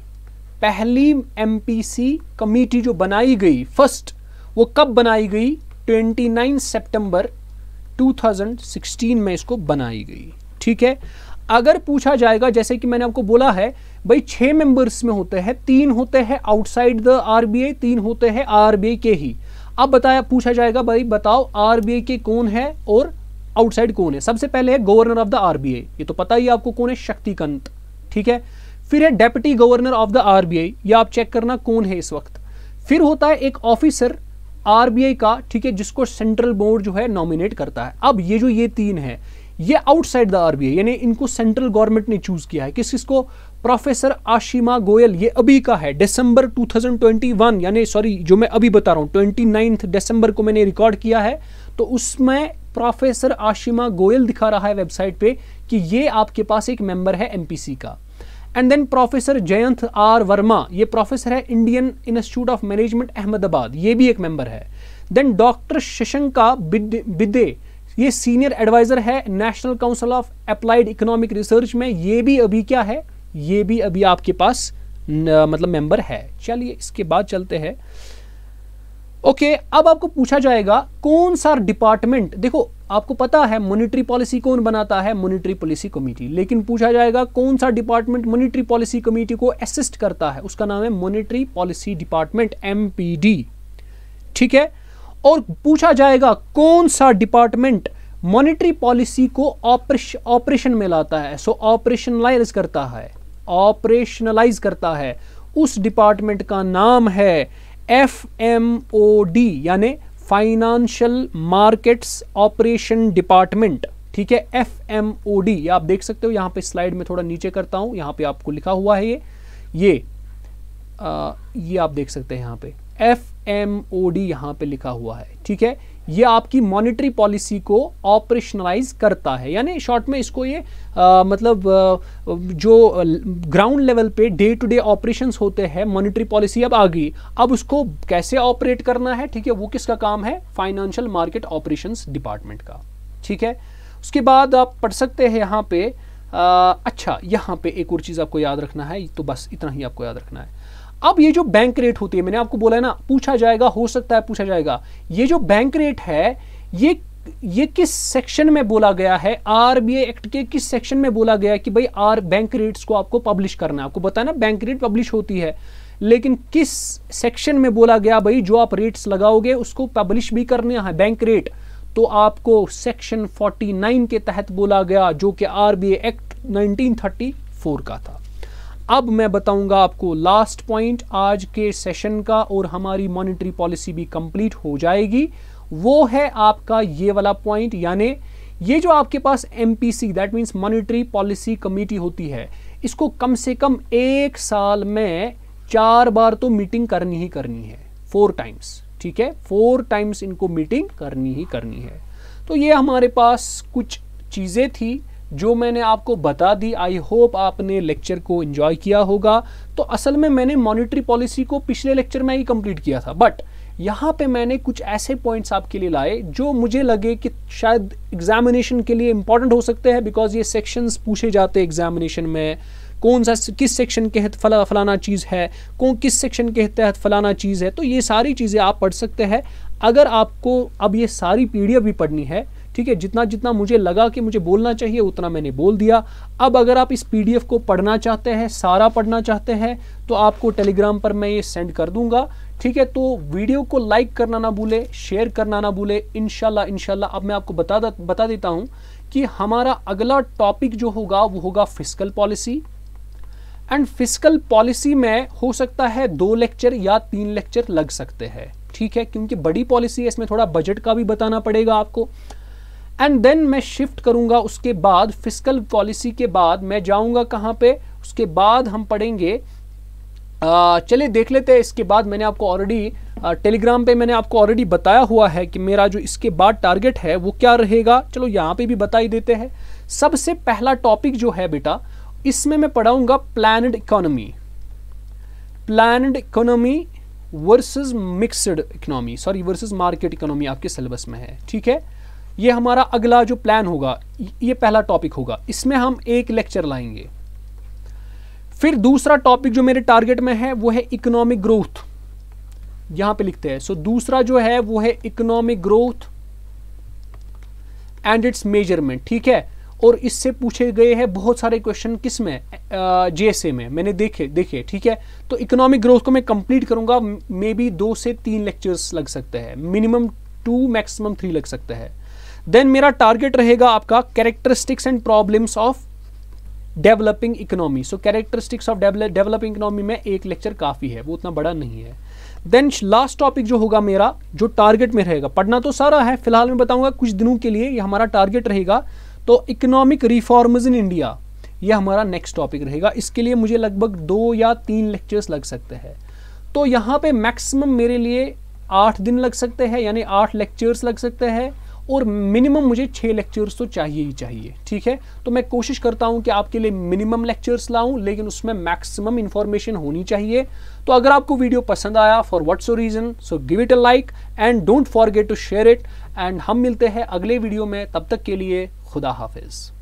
पहली एमपीसी कमेटी जो बनाई गई फर्स्ट वो कब बनाई गई 29 सितंबर 2016 में इसको बनाई गई ठीक है अगर पूछा जाएगा जैसे कि मैंने आपको बोला है भाई छह मेंबर्स में होते हैं तीन होते हैं आउटसाइड द आरबीआई तीन होते हैं आरबीआई के ही अब बताया पूछा जाएगा भाई बताओ आरबीआई के कौन है और आउटसाइड कौन है सबसे पहले है गवर्नर ऑफ द आरबीआई ये तो पता ही आपको कौन है शक्तिकांत ठीक है फिर है deputy governor of the RBI ये आप चेक करना कौन है इस वक्त फिर होता है एक ऑफिसर आरबीआई का ठीक है जिसको सेंट्रल बोर्ड जो है नॉमिनेट करता है अब ये जो ये तीन है ये आउटसाइड द आरबीआई यानी इनको सेंट्रल गवर्नमेंट ने चूज किया है किस किसको प्रोफेसर आशिमा गोयल ये अभी का है दिसंबर 2021 यानी सॉरी जो मैं अभी बता रहा हूँ ट्वेंटी नाइन्थ दिसंबर को मैंने रिकॉर्ड किया है तो उसमें प्रोफेसर आशिमा गोयल दिखा रहा है वेबसाइट पे कि ये आपके पास एक मेंबर है एमपीसी का and then professor Jayant R Varma ये प्रोफेसर है Indian institute of management Ahmedabad ये भी एक मेंबर है देन डॉक्टर शशंका बिदे ये सीनियर एडवाइजर है national council of applied economic research में ये भी अभी क्या है ये भी अभी आपके पास न, मतलब मेंबर है चलिए इसके बाद चलते हैं ओके अब आपको पूछा जाएगा कौन सा डिपार्टमेंट देखो आपको पता है मॉनिटरी पॉलिसी कौन बनाता है मॉनिटरी पॉलिसी कमेटी लेकिन पूछा जाएगा कौन सा डिपार्टमेंट मॉनिटरी पॉलिसी कमेटी को असिस्ट करता है उसका नाम है मॉनिटरी पॉलिसी डिपार्टमेंट एम ठीक है और पूछा जाएगा कौन सा डिपार्टमेंट मॉनिटरी पॉलिसी को ऑपरेशन में लाता है सो ऑपरेशनलाइज करता है ऑपरेशनलाइज करता है उस डिपार्टमेंट का नाम है एफ एम ओ डी यानी फाइनेंशियल मार्केट्स ऑपरेशन डिपार्टमेंट ठीक है एफ एम ओ डी आप देख सकते हो यहां पे स्लाइड में थोड़ा नीचे करता हूं यहां पे आपको लिखा हुआ है ये ये आ, ये आप देख सकते हैं यहां पे एफ एम ओ डी यहां पे लिखा हुआ है ठीक है ये आपकी मॉनिटरी पॉलिसी को ऑपरेशनलाइज करता है यानी शॉर्ट में इसको ये आ, मतलब जो ग्राउंड लेवल पे डे टू डे ऑपरेशंस होते हैं मॉनिटरी पॉलिसी अब आ गई अब उसको कैसे ऑपरेट करना है ठीक है वो किसका काम है फाइनेंशियल मार्केट ऑपरेशंस डिपार्टमेंट का ठीक है उसके बाद आप पढ़ सकते हैं यहाँ पे आ, अच्छा यहाँ पे एक और चीज़ आपको याद रखना है तो बस इतना ही आपको याद रखना है अब ये जो बैंक रेट होती है मैंने आपको बोला है ना पूछा जाएगा हो सकता है पूछा जाएगा ये जो बैंक रेट है ये ये किस सेक्शन में बोला गया है आरबीआई एक्ट के किस सेक्शन में बोला गया है कि भाई आर बैंक रेट्स को आपको पब्लिश करना है आपको बताना बैंक रेट पब्लिश होती है लेकिन किस सेक्शन में बोला गया भाई जो आप रेट्स लगाओगे उसको पब्लिश भी करना है बैंक रेट तो आपको सेक्शन 49 के तहत बोला गया जो कि आरबीआई एक्ट 1934 का था अब मैं बताऊंगा आपको लास्ट पॉइंट आज के सेशन का और हमारी मॉनिटरी पॉलिसी भी कंप्लीट हो जाएगी वो है आपका ये वाला पॉइंट यानी ये जो आपके पास M P C that means monetary policy committee होती है इसको कम से कम एक साल में चार बार तो मीटिंग करनी ही करनी है फोर टाइम्स ठीक है फोर टाइम्स इनको मीटिंग करनी ही करनी है तो ये हमारे पास कुछ चीज़ें थी जो मैंने आपको बता दी आई होप आपने लेक्चर को इन्जॉय किया होगा तो असल में मैंने मॉनिटरी पॉलिसी को पिछले लेक्चर में ही कंप्लीट किया था बट यहाँ पे मैंने कुछ ऐसे पॉइंट्स आपके लिए लाए जो मुझे लगे कि शायद एग्जामिनेशन के लिए इंपॉर्टेंट हो सकते हैं बिकॉज ये सेक्शंस पूछे जाते हैं एग्जामिनेशन में कौन सा किस सेक्शन के तहत फला फलाना चीज़ है कौन किस सेक्शन के तहत फलाना चीज़ है तो ये सारी चीज़ें आप पढ़ सकते हैं अगर आपको अब ये सारी पी भी पढ़नी है ठीक है जितना जितना मुझे लगा कि मुझे बोलना चाहिए उतना मैंने बोल दिया अब अगर आप इस पीडीएफ को पढ़ना चाहते हैं सारा पढ़ना चाहते हैं तो आपको टेलीग्राम पर मैं ये सेंड कर दूंगा ठीक है तो वीडियो को लाइक करना ना भूले शेयर करना ना भूले इनशाला इनशाला अब मैं आपको बता बता देता हूं कि हमारा अगला टॉपिक जो होगा वो होगा physical policy and physical policy में हो सकता है दो लेक्चर या तीन लेक्चर लग सकते हैं ठीक है क्योंकि बड़ी पॉलिसी है इसमें थोड़ा बजट का भी बताना पड़ेगा आपको एंड देन मैं शिफ्ट करूंगा उसके बाद फिजिकल पॉलिसी के बाद मैं जाऊंगा कहाँ पे उसके बाद हम पढ़ेंगे चलिए देख लेते हैं इसके बाद मैंने आपको ऑलरेडी टेलीग्राम पे मैंने आपको ऑलरेडी बताया हुआ है कि मेरा जो इसके बाद टारगेट है वो क्या रहेगा चलो यहाँ पे भी बता ही देते हैं सबसे पहला टॉपिक जो है बेटा इसमें मैं पढ़ाऊंगा planned economy planned economy versus mixed economy sorry versus market economy आपके सिलेबस में है ठीक है ये हमारा अगला जो प्लान होगा ये पहला टॉपिक होगा इसमें हम एक लेक्चर लाएंगे फिर दूसरा टॉपिक जो मेरे टारगेट में है वो है इकोनॉमिक ग्रोथ यहां पे लिखते हैं सो so, दूसरा जो है वो है economic growth and its measurement ठीक है और इससे पूछे गए हैं बहुत सारे क्वेश्चन किस में जे में मैंने देखे देखे ठीक है तो इकोनॉमिक ग्रोथ को मैं कंप्लीट करूंगा मे बी दो से तीन लेक्चर्स लग सकते हैं मिनिमम टू मैक्सिमम थ्री लग सकता है देन मेरा टारगेट रहेगा आपका characteristics and problems of developing economy so characteristics of developing economy में एक लेक्चर काफ़ी है वो उतना बड़ा नहीं है देन लास्ट टॉपिक जो होगा मेरा जो टारगेट में रहेगा पढ़ना तो सारा है फिलहाल मैं बताऊंगा कुछ दिनों के लिए ये हमारा टारगेट रहेगा तो इकोनॉमिक रिफॉर्म्स इन इंडिया ये हमारा नेक्स्ट टॉपिक रहेगा इसके लिए मुझे लगभग दो या तीन लेक्चर्स लग सकते हैं तो यहाँ पे मैक्सिमम मेरे लिए आठ दिन लग सकते हैं यानी आठ लेक्चर्स लग सकते हैं और मिनिमम मुझे छः लेक्चर्स तो चाहिए ही चाहिए ठीक है तो मैं कोशिश करता हूँ कि आपके लिए मिनिमम लेक्चर्स लाऊं लेकिन उसमें मैक्सिमम इन्फॉर्मेशन होनी चाहिए तो अगर आपको वीडियो पसंद आया for what's reason so give it a like and don't forget to share it and हम मिलते हैं अगले वीडियो में तब तक के लिए खुदा हाफिज़